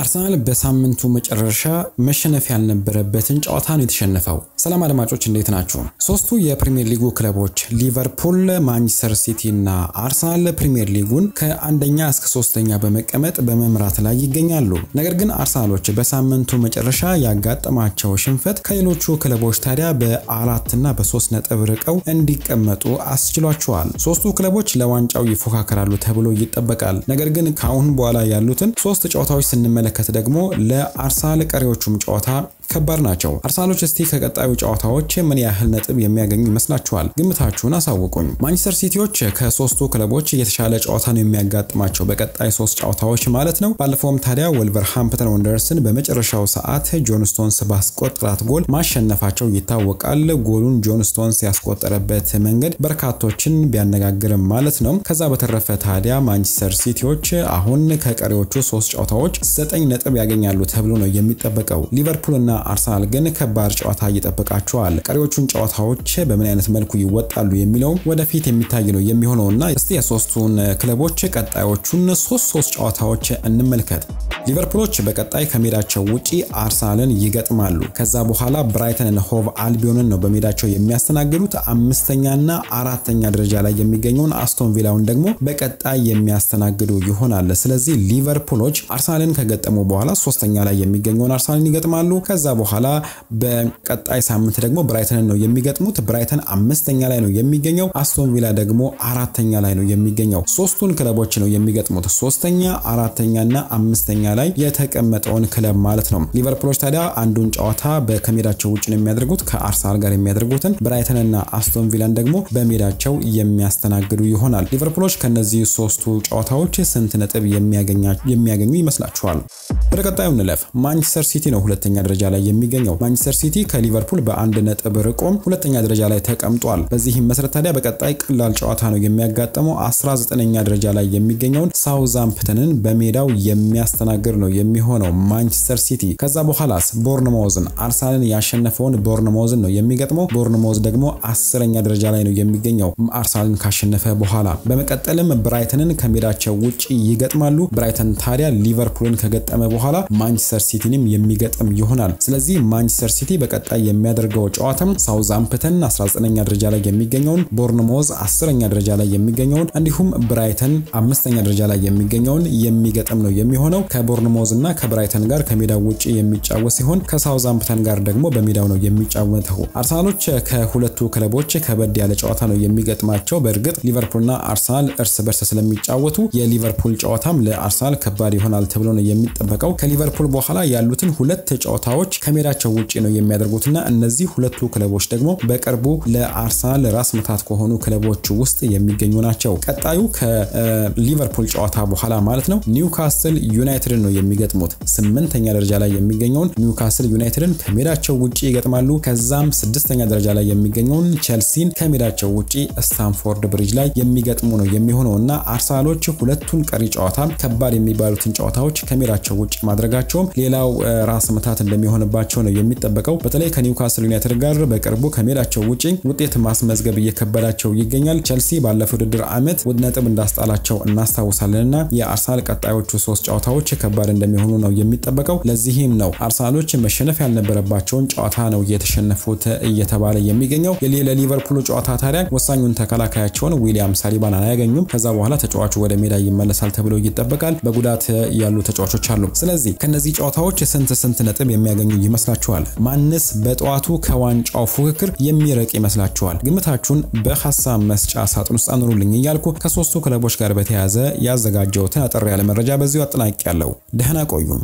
አርሰናል በሳምንቱ መጨረሻ መሸነፍ ያልነበረበትን ጨዋታ ነው የተሸነፈው። ሰላም አድማጮች እንዴት ናችሁ? ሶስቱ የፕሪሚየር ሊጉ ክለቦች ሊቨርፑል፣ ማንቸስተር ሲቲ እና አርሰናል ፕሪሚየር ሊጉን ከአንደኛ እስከ ሶስተኛ በመቀመጥ በመምራት ላይ ይገኛሉ። ነገር ግን አርሰናሎች በሳምንቱ መጨረሻ ያጋጠማቸው ሽንፈት ከሌሎቹ ክለቦች ታዲያ በአራት እና በሶስት ነጥብ ርቀው እንዲቀመጡ አስችሏቸዋል። ሶስቱ ክለቦች ለዋንጫው ይፎካከራሉ ተብሎ ይጠበቃል። ነገር ግን ከአሁን በኋላ ያሉትን ሶስት ጨዋታዎች ስንመለ ስንመለከት ደግሞ ለአርሰናል ቀሪዎቹም ጨዋታ ከባድ ናቸው። አርሰናሎች እስቲ ከቀጣዩ ጨዋታዎች ምን ያህል ነጥብ የሚያገኙ ይመስላችኋል? ግምታችሁን አሳውቁኝ። ማንቸስተር ሲቲዎች ከሶስቱ ክለቦች የተሻለ ጨዋታ ነው የሚያጋጥማቸው በቀጣይ ሶስት ጨዋታዎች ማለት ነው። ባለፈውም ታዲያ ወልቨርሃምፕተን ወንደርስን በመጨረሻው ሰዓት ጆን ስቶንስ ባስቆጠራት ጎል ማሸነፋቸው ይታወቃል። ጎሉን ጆን ስቶንስ ያስቆጠረበት መንገድ በርካቶችን ቢያነጋግርም ማለት ነው። ከዛ በተረፈ ታዲያ ማንቸስተር ሲቲዎች አሁን ከቀሪዎቹ ሶስት ጨዋታዎች ዘጠኝ ነጥብ ያገኛሉ ተብሎ ነው የሚጠበቀው። ሊቨርፑል አርሰናል ግን ከባድ ጨዋታ እየጠበቃቸዋል። ቀሪዎቹን ጨዋታዎች በምን አይነት መልኩ ይወጣሉ የሚለውም ወደፊት የሚታይ ነው የሚሆነው እና እስቲ የሶስቱን ክለቦች ቀጣዮቹን ሶስት ሶስት ጨዋታዎች እንመልከት። ሊቨርፑሎች በቀጣይ ከሜዳቸው ውጪ አርሰናልን ይገጥማሉ። ከዛ በኋላ ብራይተንን ሆቭ አልቢዮንን ነው በሜዳቸው የሚያስተናግዱት። አምስተኛና አራተኛ ደረጃ ላይ የሚገኘውን አስቶን ቪላውን ደግሞ በቀጣይ የሚያስተናግዱ ይሆናል። ስለዚህ ሊቨርፑሎች አርሰናልን ከገጠሙ በኋላ ሶስተኛ ላይ የሚገኘውን አርሰናልን ይገጥማሉ። ከዛ በኋላ በቀጣይ ሳምንት ደግሞ ብራይተንን ነው የሚገጥሙት። ብራይተን አምስተኛ ላይ ነው የሚገኘው፣ አስቶን ቪላ ደግሞ አራተኛ ላይ ነው የሚገኘው። ሶስቱን ክለቦች ነው የሚገጥሙት፣ ሶስተኛ፣ አራተኛና አምስተኛ ላይ የተቀመጠውን ክለብ ማለት ነው። ሊቨርፑሎች ታዲያ አንዱን ጨዋታ በከሜዳቸው ውጭ ነው የሚያደርጉት። ከአርሰናል ጋር የሚያደርጉትን ብራይተንና አስቶን ቪላን ደግሞ በሜዳቸው የሚያስተናግዱ ይሆናል። ሊቨርፑሎች ከነዚህ ሶስቱ ጨዋታዎች ስንት ነጥብ የሚያገኙ ይመስላችኋል? ወደ ቀጣዩ እንለፍ። ማንቸስተር ሲቲ ነው ሁለተኛ ደረጃ ላይ የሚገኘው። ማንቸስተር ሲቲ ከሊቨርፑል በአንድ ነጥብ ርቆም ሁለተኛ ደረጃ ላይ ተቀምጧል። በዚህም መሰረት ታዲያ በቀጣይ ቀላል ጨዋታ ነው የሚያጋጥመው። 19ኛ ደረጃ ላይ የሚገኘውን ሳውዛምፕተንን በሜዳው የሚያስተናግድ ችግር ነው የሚሆነው ማንቸስተር ሲቲ። ከዛ በኋላስ ቦርንሞዝን፣ አርሰናልን ያሸነፈውን ቦርንሞዝን ነው የሚገጥመው። ቦርንሞዝ ደግሞ አስረኛ ደረጃ ላይ ነው የሚገኘው አርሰናልን ካሸነፈ በኋላ። በመቀጠልም ብራይተንን ከሜዳቸው ውጭ ይገጥማሉ። ብራይተን ታዲያ ሊቨርፑልን ከገጠመ በኋላ ማንቸስተር ሲቲንም የሚገጥም ይሆናል። ስለዚህ ማንቸስተር ሲቲ በቀጣይ የሚያደርገው ጨዋታም ሳውዝአምፕተን 19ኛ ደረጃ ላይ የሚገኘውን፣ ቦርንሞዝ 10ኛ ደረጃ ላይ የሚገኘውን እንዲሁም ብራይተን አምስተኛ ደረጃ ላይ የሚገኘውን የሚገጥም ነው የሚሆነው። ከቦርንሞዝ እና ከብራይተን ጋር ከሜዳው ውጭ የሚጫወት ሲሆን ከሳውዛምፕተን ጋር ደግሞ በሜዳው ነው የሚጫወተው። አርሰናሎች ከሁለቱ ክለቦች ከበድ ያለ ጨዋታ ነው የሚገጥማቸው። በእርግጥ ሊቨርፑልና አርሰናል እርስ በርስ ስለሚጫወቱ የሊቨርፑል ጨዋታም ለአርሰናል ከባድ ይሆናል ተብሎ ነው የሚጠበቀው። ከሊቨርፑል በኋላ ያሉትን ሁለት ጨዋታዎች ከሜዳቸው ውጭ ነው የሚያደርጉትና እነዚህ ሁለቱ ክለቦች ደግሞ በቅርቡ ለአርሰናል ራስ ምታት ከሆኑ ክለቦች ውስጥ የሚገኙ ናቸው። ቀጣዩ ከሊቨርፑል ጨዋታ በኋላ ማለት ነው ኒውካስትል ዩናይትድ ዩናይትድን ነው የሚገጥሙት። ስምንተኛ ደረጃ ላይ የሚገኘውን ኒውካስል ዩናይትድን ከሜዳቸው ውጪ ይገጥማሉ። ከዛም ስድስተኛ ደረጃ ላይ የሚገኘውን ቸልሲን ከሜዳቸው ውጪ ስታንፎርድ ብሪጅ ላይ የሚገጥሙ ነው የሚሆነው እና አርሰናሎች ሁለቱን ቀሪ ጨዋታ ከባድ የሚባሉትን ጨዋታዎች ከሜዳቸው ውጭ ማድረጋቸውም ሌላው ራስ ምታት እንደሚሆንባቸው ነው የሚጠበቀው። በተለይ ከኒውካስል ዩናይትድ ጋር በቅርቡ ከሜዳቸው ውጪ ውጤት ማስመዝገብ እየከበዳቸው ይገኛል። ቸልሲ ባለፈው ውድድር ዓመት ነጥብ እንዳስጣላቸው እናስታውሳለንና የአርሰናል ቀጣዮቹ ሶስት ጨዋታዎች ከባድ እንደሚሆኑ ነው የሚጠበቀው። ለዚህም ነው አርሰናሎች መሸነፍ ያልነበረባቸውን ጨዋታ ነው እየተሸነፉት እየተባለ የሚገኘው። ለሊቨርፑሉ ጨዋታ ታዲያ ወሳኙን ተከላካያቸውን ዊሊያም ሳሊባን አያገኙም። ከዛ በኋላ ተጫዋቹ ወደ ሜዳ ይመለሳል ተብሎ ይጠበቃል። በጉዳት ያሉ ተጫዋቾች አሉ። ስለዚህ ከነዚህ ጨዋታዎች ስንት ስንት ነጥብ የሚያገኙ ይመስላችኋል? ማንስ በጠዋቱ ከዋንጫው ፉክክር የሚርቅ ይመስላችኋል? ግምታችሁን በሀሳብ መስጫ ሳጥን ውስጥ አኑሩልኝ እያልኩ ከሶስቱ ክለቦች ጋር በተያያዘ ያዘጋጀውትን አጠር ያለ መረጃ በዚሁ አጠናቅቄያለሁ። ደህና ቆዩም